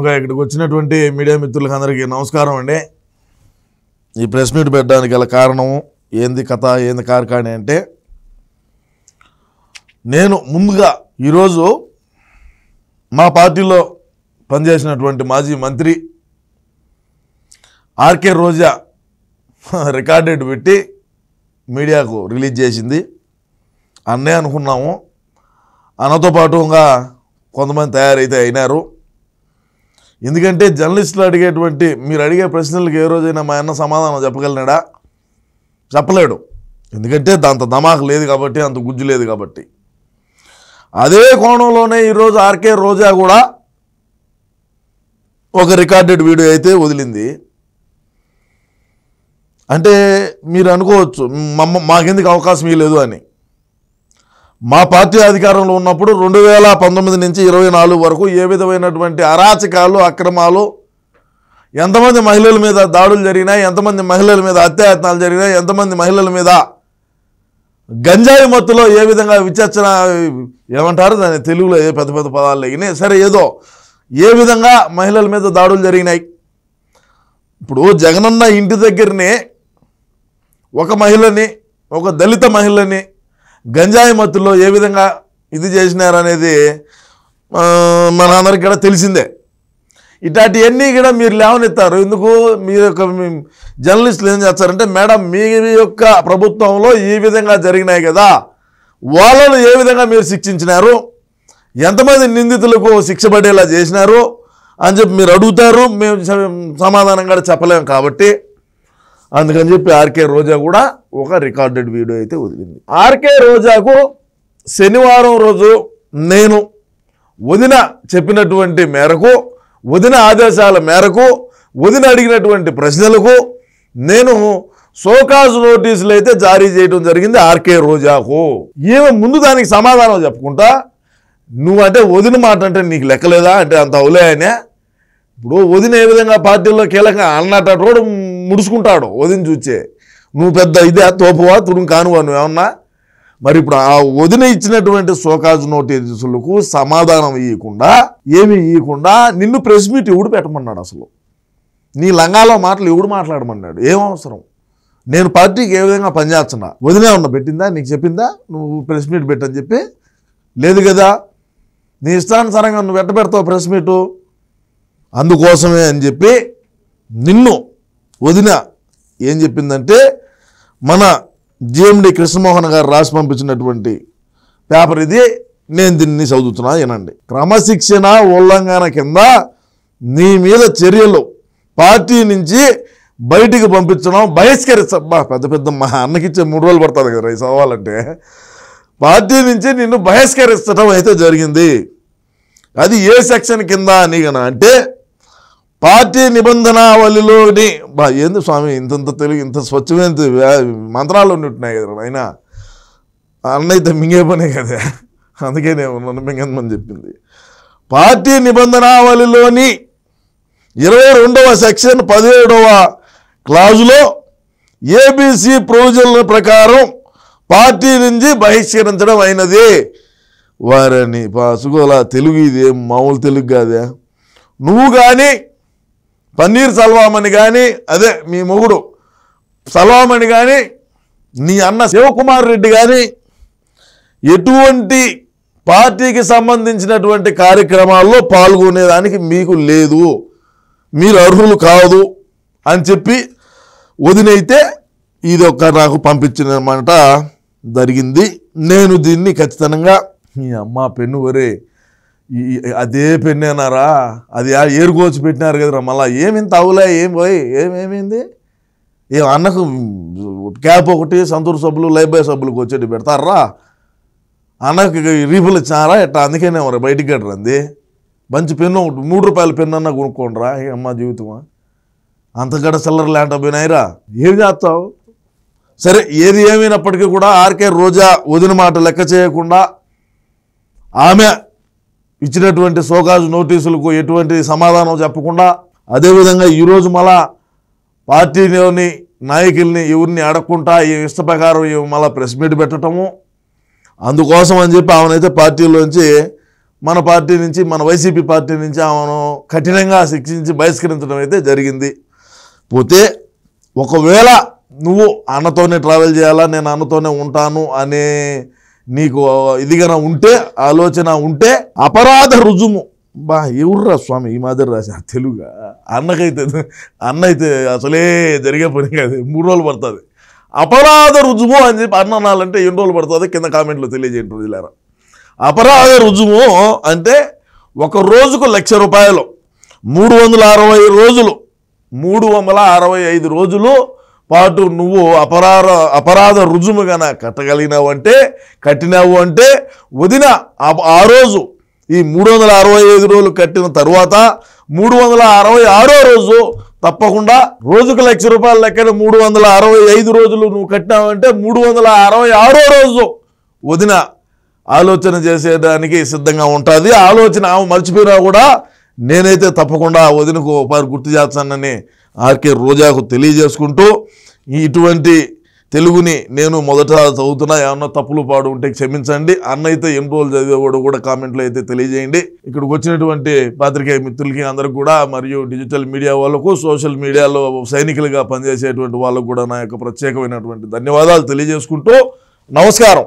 ముందుగా ఇక్కడికి వచ్చినటువంటి మీడియా మిత్రులకు అందరికీ నమస్కారం అండి ఈ ప్రెస్ మీట్ పెట్టడానికి గల కారణం ఏంది కథ ఏంది కార్కాణి అంటే నేను ముందుగా ఈరోజు మా పార్టీలో పనిచేసినటువంటి మాజీ మంత్రి ఆర్కే రోజా రికార్డెడ్ పెట్టి మీడియాకు రిలీజ్ చేసింది అన్నే అనుకున్నాము అన్నతో పాటుగా కొంతమంది తయారైతే అయినారు ఎందుకంటే జర్నలిస్టులు అడిగేటువంటి మీరు అడిగే ప్రశ్నలకు ఏ రోజైనా మా అన్న సమాధానం చెప్పగలిగినాడా చెప్పలేడు ఎందుకంటే దాంత ధమాక లేదు కాబట్టి అంత గుజ్జు లేదు కాబట్టి అదే కోణంలోనే ఈరోజు ఆర్కే రోజా కూడా ఒక రికార్డెడ్ వీడియో అయితే వదిలింది అంటే మీరు అనుకోవచ్చు మమ్మ మాకెందుకు అవకాశం ఇవ్వలేదు అని మా పార్టీ అధికారంలో ఉన్నప్పుడు రెండు వేల పంతొమ్మిది నుంచి ఇరవై నాలుగు వరకు ఏ విధమైనటువంటి అరాచకాలు అక్రమాలు ఎంతమంది మహిళల మీద దాడులు జరిగినాయి ఎంతమంది మహిళల మీద అత్యాయత్నాలు జరిగినాయి ఎంతమంది మహిళల మీద గంజాయి మత్తులో ఏ విధంగా విచర్చన ఏమంటారు దాని తెలుగులో ఏ పెద్ద పెద్ద పదాలు లేగినాయి సరే ఏదో ఏ విధంగా మహిళల మీద దాడులు జరిగినాయి ఇప్పుడు జగనన్న ఇంటి దగ్గరనే ఒక మహిళని ఒక దళిత మహిళని గంజాయి మత్తుల్లో ఏ విధంగా ఇది చేసినారనేది మనందరికీ కూడా తెలిసిందే ఇట్లాంటివన్నీ కూడా మీరు లేవనెత్తారు ఎందుకు మీ యొక్క జర్నలిస్టులు ఏం చేస్తారంటే మేడం మీ యొక్క ప్రభుత్వంలో ఈ విధంగా జరిగినాయి కదా వాళ్ళను ఏ విధంగా మీరు శిక్షించినారు ఎంతమంది నిందితులకు శిక్ష పడేలా చేసినారు అని చెప్పి మీరు అడుగుతారు మేము సమాధానం కూడా చెప్పలేము కాబట్టి అందుకని చెప్పి ఆర్కే రోజా కూడా ఒక రికార్డెడ్ వీడియో అయితే వదిలింది ఆర్కే రోజాకు శనివారం రోజు నేను వదిన చెప్పినటువంటి మేరకు వదిన ఆదేశాల మేరకు వదిన అడిగినటువంటి ప్రశ్నలకు నేను సోకాజ్ నోటీసులు అయితే జారీ చేయడం జరిగింది ఆర్కే రోజాకు ఏమో ముందు దానికి సమాధానం చెప్పుకుంటా నువ్వంటే వదిన మాట అంటే నీకు లెక్కలేదా అంటే అంత అవులే ఇప్పుడు వదిన ఏ విధంగా పార్టీల్లో కీలకంగా అన్నట్టు రోడ్డు ముడుచుకుంటాడు వదిన చూచే నువ్వు పెద్ద ఇదే తోపువా తుడు కానువా నువ్వేమన్నా మరి ఇప్పుడు ఆ వదిన ఇచ్చినటువంటి సోకాజు నోటీసులకు సమాధానం ఇవ్వకుండా ఏమి ఇవ్వకుండా నిన్ను ప్రెస్ మీట్ ఎవడు పెట్టమన్నాడు అసలు నీ లంగాలో మాటలు ఎవడు మాట్లాడమన్నాడు ఏమవసరం నేను పార్టీకి ఏ విధంగా పనిచేస్తున్నా వదినే ఉన్న పెట్టిందా నీకు చెప్పిందా నువ్వు ప్రెస్ మీట్ పెట్టని చెప్పి లేదు కదా నీ ఇష్టానుసారంగా నువ్వు పెట్టబెడతావు ప్రెస్ మీటు అందుకోసమే అని చెప్పి నిన్ను వదిన ఏం చెప్పిందంటే మన జిఎండి కృష్ణమోహన్ గారు రాసి పంపించినటువంటి పేపర్ ఇది నేను దీన్ని చదువుతున్నా వినండి క్రమశిక్షణ ఉల్లంఘన కింద నీ మీద చర్యలు పార్టీ నుంచి బయటికి పంపించడం బహిష్కరించబ్బా పెద్ద పెద్ద మా అన్నకిచ్చే మూడు రోజులు పడుతుంది కదా రైస్ అవ్వాలంటే పార్టీ నుంచి నిన్ను బహిష్కరించడం అయితే జరిగింది అది ఏ సెక్షన్ కింద అని అంటే పార్టీ నిబంధనావళిలోని బా ఏంది స్వామి ఇంతంత తెలుగు ఇంత స్వచ్ఛమైన మంత్రాలు ఉంటున్నాయి కదా ఆయన అన్నైతే మింగే పనే కదా అందుకే నేను మింగమని చెప్పింది పార్టీ నిబంధనావళిలోని ఇరవై రెండవ సెక్షన్ పదిహేడవ క్లాజులో ఏబీసీ ప్రొవిజన్ల ప్రకారం పార్టీ నుంచి బహిష్కరించడం అయినది వారని పాసుకోలా తెలుగు ఇదేం మామూలు తెలుగు కాదే నువ్వు కానీ పన్నీర్ సల్వామని కానీ అదే మీ మొగుడు సల్వామని కానీ నీ అన్న శివకుమార్ రెడ్డి కానీ ఎటువంటి పార్టీకి సంబంధించినటువంటి కార్యక్రమాల్లో పాల్గొనేదానికి మీకు లేదు మీరు అర్హులు కాదు అని చెప్పి వదినైతే ఇది ఒక నాకు పంపించిన మాట జరిగింది నేను దీన్ని ఖచ్చితంగా మీ అమ్మ పెన్ను వరే ఈ అదే పెన్నేనారా అది ఏరుకోచి పెట్టినారు కదరా మళ్ళీ ఏమింత అవులే ఏం పోయి ఏమేమైంది ఏ అన్నకు క్యాప్ ఒకటి సంతూర్ సబ్బులు లైబ్రరీ సబ్బులకు వచ్చేటి పెడతారా అన్నకు రీఫుల్ ఇచ్చినారా ఎట్టా అందుకే మరి బయటికి గట్రంది మంచి పెన్ను ఒకటి మూడు రూపాయల పెన్ను అన్న కొనుక్కోండిరా అమ్మ జీవితమా అంతకడ చిల్లర లేంట పోయినాయిరా ఏం చేస్తావు సరే ఏది ఏమైనప్పటికీ కూడా ఆర్కే రోజా వదిన మాట లెక్క చేయకుండా ఆమె ఇచ్చినటువంటి సోకాజు నోటీసులకు ఎటువంటి సమాధానం చెప్పకుండా అదేవిధంగా ఈరోజు మళ్ళా పార్టీలోని నాయకుల్ని ఎవరిని అడగకుండా ఈ ఇష్ట ప్రకారం మళ్ళీ ప్రెస్ మీట్ పెట్టడము అందుకోసం అని చెప్పి ఆమెనైతే పార్టీలోంచి మన పార్టీ నుంచి మన వైసీపీ పార్టీ నుంచి ఆమెను కఠినంగా శిక్షించి బహిష్కరించడం అయితే జరిగింది పోతే ఒకవేళ నువ్వు అన్నతోనే ట్రావెల్ చేయాలా నేను అన్నతోనే ఉంటాను అనే నీకు ఇదిగా ఉంటే ఆలోచన ఉంటే అపరాధ రుజుము బా ఎవర్రా స్వామి ఈ మాదిరి రాసి తెలుగుగా అన్నకైతే అన్న అయితే అసలే జరిగే పని కాదు మూడు రోజులు పడుతుంది అపరాధ రుజుము అని చెప్పి అన్న అనాలంటే ఎన్ని రోజులు పడుతుంది కింద కామెంట్లో తెలియజేయండి రోజులారా అపరాధ రుజుము అంటే ఒక రోజుకు లక్ష రూపాయలు మూడు వందల అరవై రోజులు మూడు వందల అరవై ఐదు రోజులు పాటు నువ్వు అపరాధ అపరాధ రుజుము గన కట్టగలిగినావు అంటే కట్టినావు అంటే వదిన ఆ రోజు ఈ మూడు వందల అరవై ఐదు రోజులు కట్టిన తర్వాత మూడు వందల అరవై ఆరో రోజు తప్పకుండా రోజుకు లక్ష రూపాయల లెక్కన మూడు వందల అరవై ఐదు రోజులు నువ్వు కట్టినావంటే మూడు వందల అరవై ఆరో రోజు వదిన ఆలోచన చేసేదానికి సిద్ధంగా ఉంటుంది ఆలోచన ఆమె మర్చిపోయినా కూడా నేనైతే తప్పకుండా వదినకు ఒకసారి గుర్తు చేస్తానని ఆర్కే రోజాకు తెలియజేసుకుంటూ ఇటువంటి తెలుగుని నేను మొదట చదువుతున్నా ఏమన్నా తప్పులు పాడు ఉంటే క్షమించండి అన్న అయితే ఎన్ని రోజులు చదివేవాడు కూడా కామెంట్లో అయితే తెలియజేయండి ఇక్కడికి వచ్చినటువంటి పాత్రికేయ మిత్రులకి అందరూ కూడా మరియు డిజిటల్ మీడియా వాళ్ళకు సోషల్ మీడియాలో సైనికులుగా పనిచేసేటువంటి వాళ్ళకు కూడా నా యొక్క ప్రత్యేకమైనటువంటి ధన్యవాదాలు తెలియజేసుకుంటూ నమస్కారం